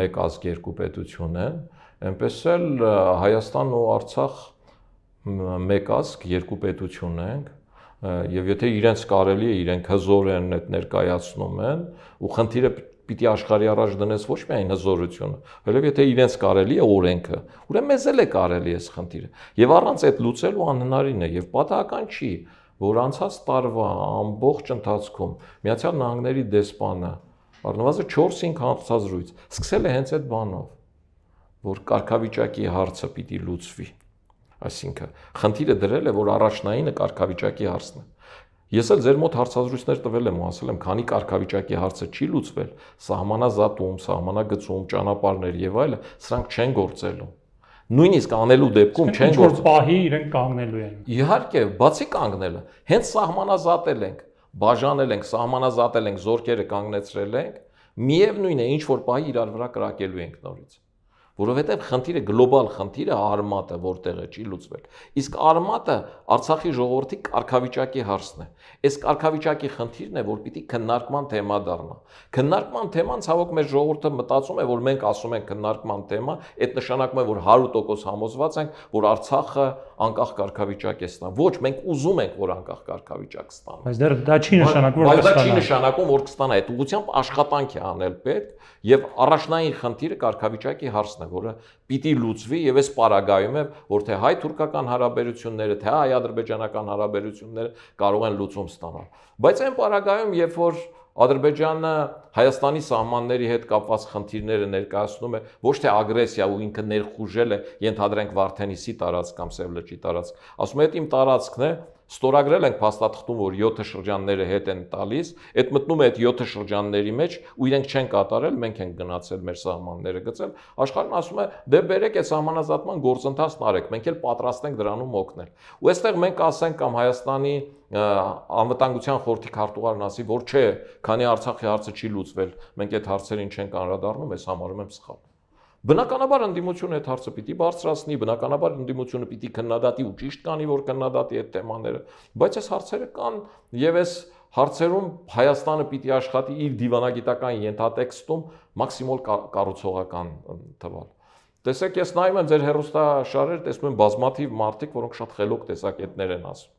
մեկ ազգ երկու պետություն են, այնպես էլ Հայաստանն ու Արցախ մեկ ազգ երկու պետություն ենք եւ եթե իրենց կարելի է իրենք հզոր են այդ ներկայացնում են ու խնդիրը պիտի աշխարհի առաջ դնես ոչ միայն հզորությունը, այլև եթե իրենց կարելի է օրենքը, ուրեմն մեզ էլ է կարելի էս խնդիրը։ Եվ առանց այդ լուծելու անհնարին է եւ պատահական չի, որ անցած տարվա ամբողջ ընթացքում Միացյալ Նահանգների դեսպանը առնվազն 4-5 հաղորդազրույց սկսել է հենց այդ բանով, որ կարգավիճակի հարցը պիտի լուծվի։ Այսինքն, խնդիրը դրել է, որ առաջնայինը կարգավիճակի հարցն է։ Ես էլ ձեր մոտ հարցազրույցներ տվել եմ ու ասել եմ, քանի կարգավիճակի հարցը չի լուծվել, սահմանազատում, սահմանագծում, ճանապարհներ եւ այլը, սրանք չեն գործելու։ Նույնիսկ անելու դեպքում չեն գործում։ Ինչ որ պահի իրենք կանգնելու են։ Իհարկե, բացի կանգնելը, հենց սահմանազատել ենք, բաժանել ենք, սահմանազատել ենք, զորքերը կանգնեցրել ենք, միևնույն է, ինչ որ պահի իրար վրա կրակելու ենք նորից որովհետև խնդիրը գլոբալ խնդիրը արմատը որտեղ է չի լուծվել։ Իսկ արմատը Արցախի ժողովրդի կարգավիճակի հարցն է։ Այս կարգավիճակի խնդիրն է, որ պիտի քննարկման թեմա դառնա։ Քննարկման թեման ցավոք մեր ժողովուրդը մտածում է, որ մենք ասում ենք քննարկման թեմա, այդ նշանակում է, որ 100% համոզված ենք, որ Արցախը անկախ կարգավիճակ է ստանա։ Ոչ, մենք ուզում ենք, որ անկախ կարգավիճակ ստանա։ Բայց դեռ դա չի նշանակում, որ կստանա։ Բայց դա չի նշանակում, որ կստանա։ Այդ ուղությամբ աշխատանք է անել պետք եւ առաջնային խնդիրը կարգավիճակի հարցն է, որը պիտի լուծվի եւ այս պարագայում է, որ թե հայ-թուրքական հարաբերությունները, թե հայ-ադրբեջանական հարաբերությունները կարող են լուծում ստանալ։ Բայց այն պարագայում, երբ որ Ադրբեջանը Հայաստանի սահմանների հետ կապված խնդիրները ներկայացնում է ոչ թե ագրեսիա ու ինքը ներխուժել է, ենթադրենք Վարդենիսի տարածք կամ Սևլճի տարածք։ Ասում է, դա իմ տարածքն է, ստորագրել ենք փաստաթղթում, որ 7 շրջանները հետ են տալիս, այդ մտնում է այդ 7 շրջանների մեջ ու իրենք չեն կատարել, մենք ենք գնացել մեր սահմանները գծել, աշխարհն ասում է դե բերեք այդ սահմանազատման գործընթացն արեք, մենք էլ պատրաստ ենք դրանում օգնել։ Ու այստեղ մենք ասենք կամ Հայաստանի անվտանգության խորհրդի քարտուղարն ասի, որ չէ, քանի Արցախի հարցը չի լուծվել, մենք այդ հարցերին չենք անդրադառնում, ես համարում եմ սխալ։ Բնականաբար ընդդիմությունը այդ հարցը պիտի բարձրացնի, բնականաբար ընդդիմությունը պիտի քննադատի ու ճիշտ կանի, որ քննադատի այդ թեմաները, բայց այս հարցերը կան եւ այս հարցերում Հայաստանը պիտի աշխատի իր դիվանագիտական ենթատեքստում մաքսիմալ կառուցողական թվալ։ Տեսեք, ես նայում եմ ձեր հերոստաշարերը, տեսնում եմ բազմաթիվ մարդիկ, որոնք շատ խելոք տեսակետներ են ասում։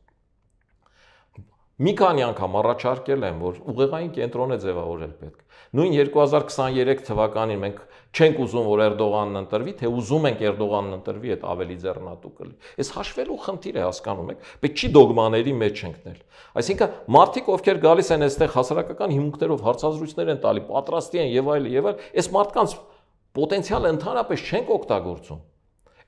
Մի քանի անգամ առաջարկել եմ, որ ուղեղային կենտրոնը ձևավորել պետք։ Նույն 2023 թվականին մենք չենք ուզում, որ Էրդողանն ընտրվի, թե ուզում ենք Էրդողանն ընտրվի, այդ ավելի ձեռնատուկ լինի։ Այս հաշվելու խնդիր է, հասկանում եք, պետք չի դոգմաների մեջ ընկնել։ Այսինքն մարդիկ, ովքեր գալիս են այստեղ հասարակական հիմունքներով հարցազրույցներ են տալի, պատրաստի են եւ այլ եւ այլ, այս մարդկանց պոտենցիալը ընդհանրապես չենք օգտագործում։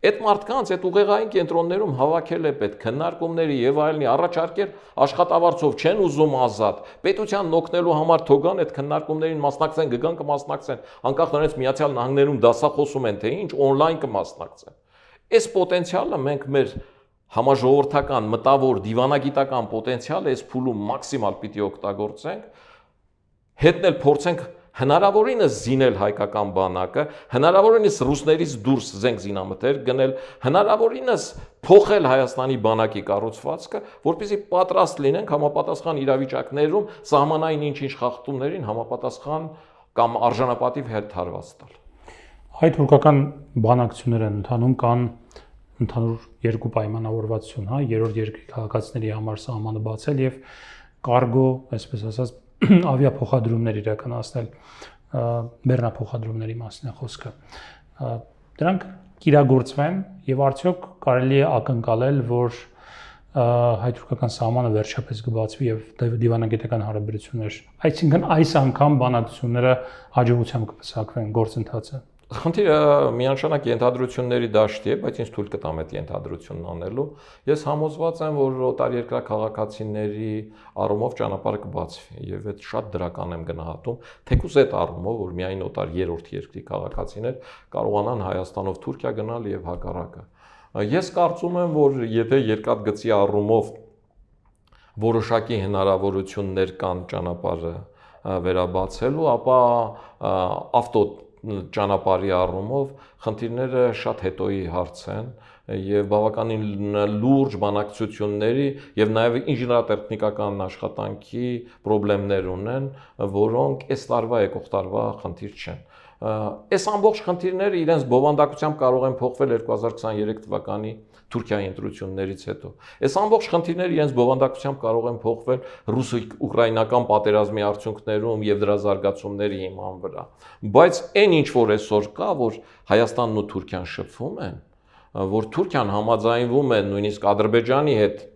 Այդ մարդկանց այդ ուղեղային կենտրոններում հավաքել է պետք քննարկումների եւ այլնի առաջարկեր աշխատավարձով չեն ուզում ազատ։ Պետությանն օգնելու համար թողան այդ քննարկումներին մասնակցեն, գգան կմասնակցեն, անկախ նրանից Միացյալ Նահանգներում դասախոսում են թե ինչ, on-line կմասնակցեն։ Այս պոտենցիալը մենք մեր համաժողովրդական, մտավոր, դիվանագիտական պոտենցիալը այս փուլում մաքսիմալ պիտի օգտագործենք, հետնել փորձենք հնարավորինս զինել հայկական բանակը, հնարավորինս ռուսներից դուրս զենք զինամթեր գնել, հնարավորինս փոխել Հայաստանի բանակի կառուցվածքը, որպեսզի պատրաստ լինենք համապատասխան իրավիճակներում սահմանային ինչ-ինչ խախտումներին համապատասխան կամ արժանապատիվ հերթարված տալ։ Այդ թուրքական բանակցությունները ընդանում կան ընդհանուր երկու պայմանավորվածություն, հա, երրորդ երկրի քաղաքացիների համար սահմանը բացել եւ կարգո, այսպես ասած, ավիափոխադրումներ իրականացնել բեռնափոխադրումների մասին է խոսքը դրանք կիրագործվեն եւ արդյոք կարելի է ակնկալել որ հայ-թուրքական սահմանը վերջապես կբացվի եւ դիվանագիտական հարաբերություններ այսինքն այս անգամ բանակցությունները հաջողությամբ կփսակվեն գործընթացը Խնդիրը միանշանակ ընդհանրությունների դաշտի է, բայց ինձ թույլ կտամ այդ ընդհանրությունն անելու։ Ես համոզված եմ, որ օտարերկրյա քաղաքացիների առումով ճանապարհը կբացվի եւ այդ շատ դրական եմ գնահատում, թեկուզ այդ առումով, որ միայն օտար երրորդ երկրի քաղաքացիներ կարողանան Հայաստանով Թուրքիա գնալ եւ հակառակը։ Ես կարծում եմ, որ եթե երկաթգծի առումով որոշակի հնարավորություններ կան ճանապարհը վերաբացելու, ապա ավտո ճանապարհի առումով խնդիրները շատ հետոյի հարց են եւ բավականին լուրջ բանակցությունների եւ նաեւ ինժեներատեխնիկական աշխատանքի խնդիրներ ունեն, որոնք այս տարվա եկող տարվա խնդիր չեն։ Այս ամբողջ խնդիրները իրենց բովանդակությամբ կարող են փոխվել 2023 թվականի Թուրքիայի ընտրություններից հետո։ Այս ամբողջ խնդիրները իրենց բովանդակությամբ կարող են փոխվել ռուս-ուկրաինական պատերազմի արդյունքներում եւ դրա զարգացումների հիման վրա։ Բայց այն ինչ որ այսօր կա, որ Հայաստանն ու Թուրքիան շփվում են, որ Թուրքիան համաձայնվում է նույնիսկ Ադրբեջանի հետ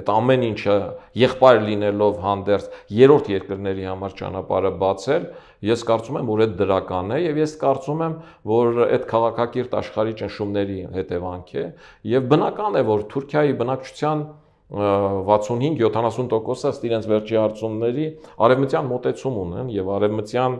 Այդ ամեն ինչը եղբայր լինելով հանդերձ երրորդ երկրների համար ճանապարհը բացել, ես կարծում եմ, որ այդ դրական է եւ ես կարծում եմ, որ այդ քաղաքակիրթ աշխարհի ճնշումների հետևանք է եւ բնական է, որ Թուրքիայի բնակչության 65-70%-ը ըստ իրենց վերջի հարցումների արևմտյան մոտեցում ունեն եւ արևմտյան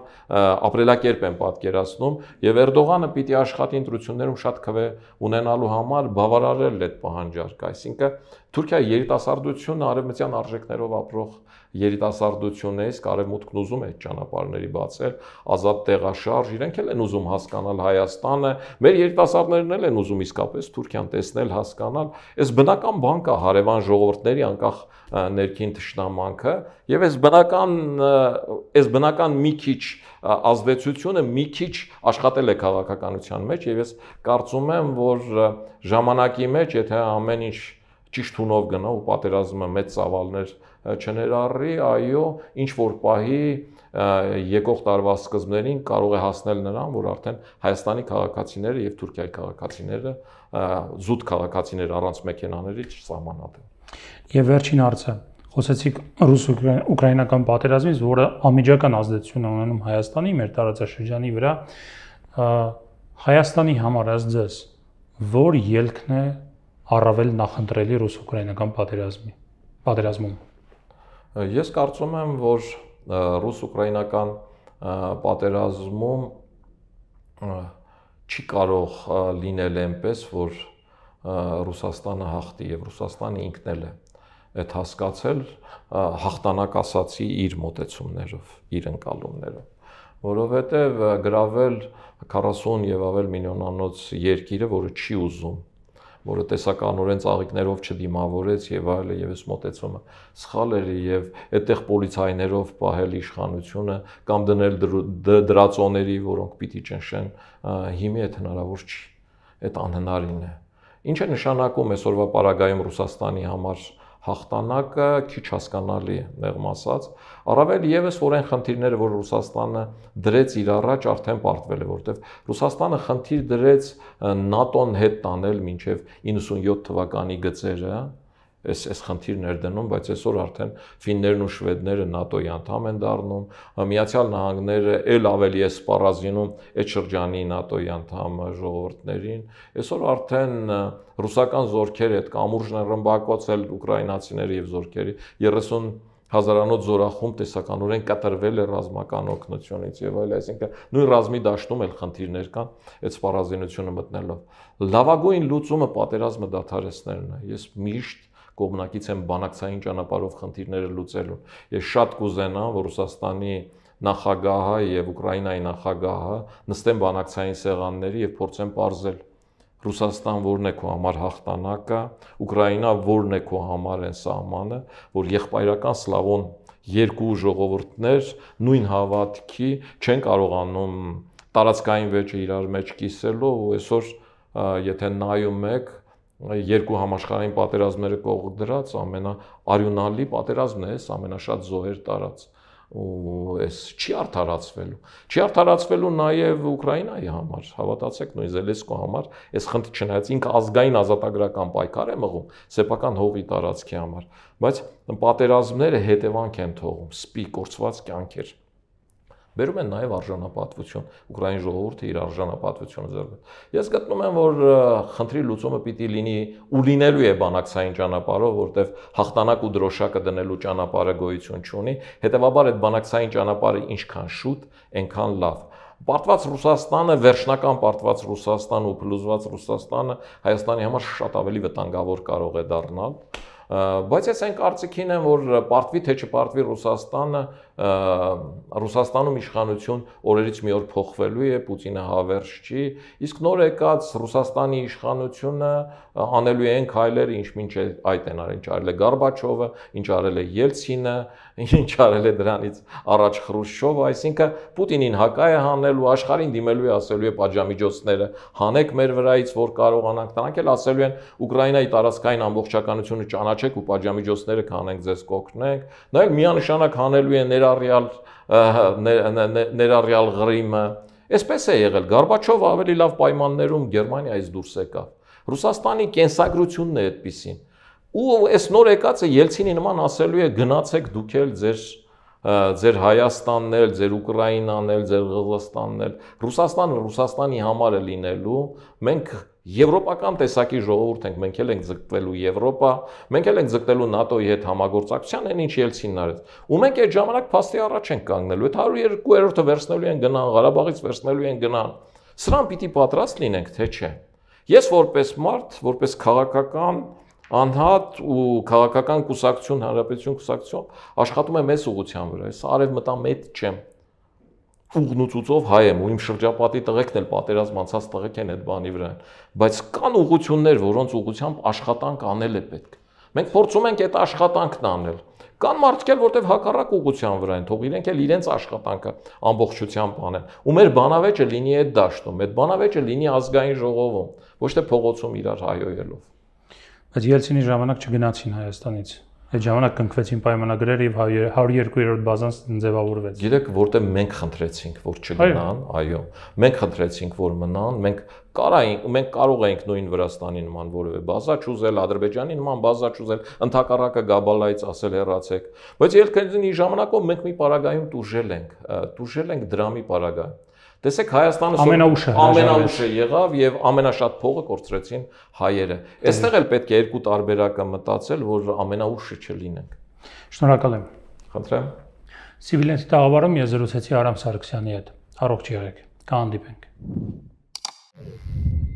ապրելակերպ են պատկերացնում եւ Էրդողանը պիտի աշխատի ընտրություններում շատ քվե ունենալու համար բավարարել այդ պահանջարկը, այսինքն Թուրքիայի երիտասարդությունը արևմտյան արժեքներով ապրող երիտասարդություն է, իսկ արևմուտքն ուզում է ճանապարհների բացել, ազատ տեղաշարժ, իրենք էլ են ուզում հասկանալ Հայաստանը, մեր երիտասարդներն էլ են ուզում իսկապես Թուրքիան տեսնել, հասկանալ։ Այս բնական բան կա հարևան ժողովրդների անկախ ներքին ճշտամանքը եւ այս բնական այս բնական մի քիչ ազդեցությունը մի քիչ աշխատել է քաղաքականության մեջ եւ ես կարծում եմ, որ ժամանակի մեջ, եթե ամեն ինչ ճիշտ ունով գնա ու պատերազմը մեծ ծավալներ չներառի, այո, ինչ որ պահի եկող տարվա սկզբներին կարող է հասնել նրան, որ արդեն Հայաստանի քաղաքացիները եւ Թուրքիայի քաղաքացիները զուտ քաղաքացիներ առանց մեքենաների չսահմանատեն։ Եվ վերջին հարցը խոսեցիք ռուս-ուկրաինական պատերազմից, որը ամիջական ազդեցություն ունենում Հայաստանի մեր տարածաշրջանի վրա։ Հայաստանի համար ըստ ձեզ ո՞ր ելքն է առավել նախընտրելի ռուս-ուկրաինական պատերազմի պատերազմում։ Ես կարծում եմ, որ ռուս-ուկրաինական պատերազմում չի կարող լինել այնպես, որ Ռուսաստանը հաղթի եւ Ռուսաստանը ինքն էլ է այդ հասկացել հաղթանակ ասացի իր մտեցումներով, իր ընկալումներով, որովհետեւ գravel 40 եւ ավել միլիոնանոց երկիրը, որը չի ուզում որը տեսականորեն ծաղիկներով չդիմավորեց եւ այլը եւ այս մտածումը սխալ էր եւ այդտեղ պոլիցայներով պահել իշխանությունը կամ դնել դրածոների, որոնք պիտի ճնշեն, հիմի այդ հնարավոր չի։ Այդ անհնարին է։ Ինչ է նշանակում այսօրվա պարագայում Ռուսաստանի համար հաղթանակը քիչ հասկանալի է, նեղմ ասած։ Առավել եւս որեն խնդիրները, որ Ռուսաստանը դրեց իր առաջ, արդեն պարտվել է, որովհետեւ Ռուսաստանը խնդիր դրեց ՆԱՏՕ-ն հետ տանել մինչև 97 թվականի գծերը, այս այս խնդիրն էր դնում, բայց այսօր արդեն ֆիններն ու շվեդները ՆԱՏՕ-ի անդամ են դառնում, Միացյալ Նահանգները ել ավելի է սպառազինում այդ շրջանի ՆԱՏՕ-ի անդամ ժողովուրդներին։ Այսօր արդեն ռուսական զորքերը այդ կամուրջն են ռմբակոծել ուկրաինացիների եւ զորքերի 30 հազարանոց զորախում տեսականորեն կտրվել է ռազմական օկնությունից եւ այլ, այսինքն նույն ռազմի դաշտում էլ խնդիրներ կան այդ սպառազինությունը մտնելով։ Լավագույն լուծումը պատերազմը դադարեցնելն է։ Ես միշտ կողմնակից են բանակցային ճանապարհով խնդիրները լուծելուն։ Ես շատ կուզենամ, որ Ռուսաստանի նախագահը եւ Ուկրաինայի նախագահը նստեն բանակցային սեղանների եւ փորձեն ողրել Ռուսաստան որն է քո համար հաղթանակը, Ուկրաինա որն է քո համար են սահմանը, որ եղբայրական սլավոն երկու ժողովուրդներ նույն հավատքի չեն կարողանում տարածքային վեճը իրար մեջ կիսելով ու այսօր եթե նայում եք երկու համաշխարհային պատերազմները կողմ դրած ամենաարյունալի պատերազմն է, ամենաշատ զոհեր տարած ու էս չի արդարացվելու։ Չի արդարացվելու նաև Ուկրաինայի համար, հավատացեք, նույն Զելենսկու համար էս խնդրի չնայած ինքը ազգային ազատագրական պայքար է մղում սեփական հողի տարածքի համար, բայց պատերազմները հետևանք են թողում՝ սպի կորցված կյանքեր բերում են նաև արժանապատվություն։ Ուկրաին ժողովուրդը իր արժանապատվությունը ձեռբերել։ Ես գտնում եմ, որ խնդրի լուծումը պիտի լինի ու լինելու է բանակցային ճանապարհով, որտեղ հաղթանակ ու դրոշակը դնելու ճանապարհը գոյություն չունի, հետևաբար այդ բանակցային ճանապարհը ինչքան շուտ, այնքան լավ։ Պարտված Ռուսաստանը, վերջնական պարտված Ռուսաստանը ու փլուզված Ռուսաստանը Հայաստանի համար շատ ավելի վտանգավոր կարող է դառնալ բայց ես այն կարծիքին եմ որ պարտվի թե չպարտվի Ռուսաստանը Ռուսաստանում իշխանություն օրերից մի օր փոխվելու է, Պուտինը հավերժ չի, իսկ նոր եկած Ռուսաստանի իշխանությունը անելու են քայլեր, ինչ մինչ այդ են արել, ինչ արել է Գարբաչովը, ինչ արել է Ելցինը, ինչ արել է դրանից առաջ Խրուշչովը, այսինքն Պուտինին հակա է հանելու, աշխարհին դիմելու է, ասելու է պատժամիջոցները հանեք մեր վրայից, որ կարողանանք տանքել, ասելու են Ուկրաինայի տարածքային ամբողջականությունը ճանաչեք ու պատժամիջոցները կանենք ձեզ կօգնենք, նայեք միանշանակ հանելու են ներառյալ ներառյալ Ղրիմը։ Այսպես է եղել։ Գորբաչովը ավելի լավ պայմաններում Գերմանիայից դուրս եկավ։ Ռուսաստանի կենսագրությունն է այդպիսին։ Ու այս նոր եկածը Ելցինի նման ասելու է գնացեք դուք էլ ձեր ձեր Հայաստանն էլ, ձեր Ուկրաինան էլ, ձեր Ղազախստանն էլ, Ռուսաստանը Ռուսաստանի համար է լինելու։ Մենք Եվրոպական տեսակի ժողովուրդ ենք, մենք էլ ենք ձգտվելու Եվրոպա, մենք էլ ենք ձգտելու NATO-ի հետ համագործակցության, այն ինչ Ելցինն արեց։ Ու մենք այդ ժամանակ փաստի առաջ ենք կանգնելու, այդ 102-րդը վերցնելու են գնան, Ղարաբաղից վերցնելու են գնան։ Սրան պիտի պատրաստ լինենք, թե չէ։ Ես որպես մարդ, որպես քաղաքական անհատ ու քաղաքական կուսակցություն, հանրապետություն կուսակցություն աշխատում եմ այս ուղղության վրա։ Ես արևմտամետ չեմ ուղնուցուցով հայ եմ ու իմ շրջապատի տղեկն էլ պատերազմ անցած տղեկ են այդ բանի վրա են, բայց կան ուղություններ, որոնց ուղությամբ աշխատանք անել է պետք։ Մենք փորձում ենք այդ աշխատանքն անել։ Կան մարդիկ էլ, որտեվ հակառակ ուղղության վրա են, թող իրենք էլ իրենց աշխատանքը ամբողջությամբ անեն։ Ու մեր բանավեճը լինի այդ դաշտում, այդ բանավեճը լինի ազգային ժողովում, ոչ թե փողոցում իրար հայոյելով։ Բայց Ելցինի ժամանակ չգնացին Հայաստանից այդ ժամանակ կնքվեցին պայմանագրերը եւ 102-րդ բազան ձևավորվեց։ Գիտեք, որտեղ մենք խնդրեցինք, որ չգնան, այո։ Մենք խնդրեցինք, որ մնան, մենք կարայինք, մենք կարող էինք նույն Վրաստանի նման որևէ բազա ճուզել, Ադրբեջանի նման բազա ճուզել, ընդհակառակը Գաբալայից ասել հեռացեք։ Բայց ելքենի ժամանակով մենք մի պարագայում դուժել ենք, դուժել ենք դրամի պարագայում Տեսեք Հայաստանը ամենաուշը ամենաուշը եղավ եւ ամենաշատ փողը կորցրեցին հայերը։ Այստեղ էլ պետք է երկու տարբերակը մտածել, որ ամենաուշը չլինենք։ Շնորհակալ եմ։ Խնդրեմ։ Սիվիլենտի տաղավարում ես զրուցեցի Արամ Սարգսյանի հետ։ Առողջ եղեք։ Կհանդիպենք։ Thank you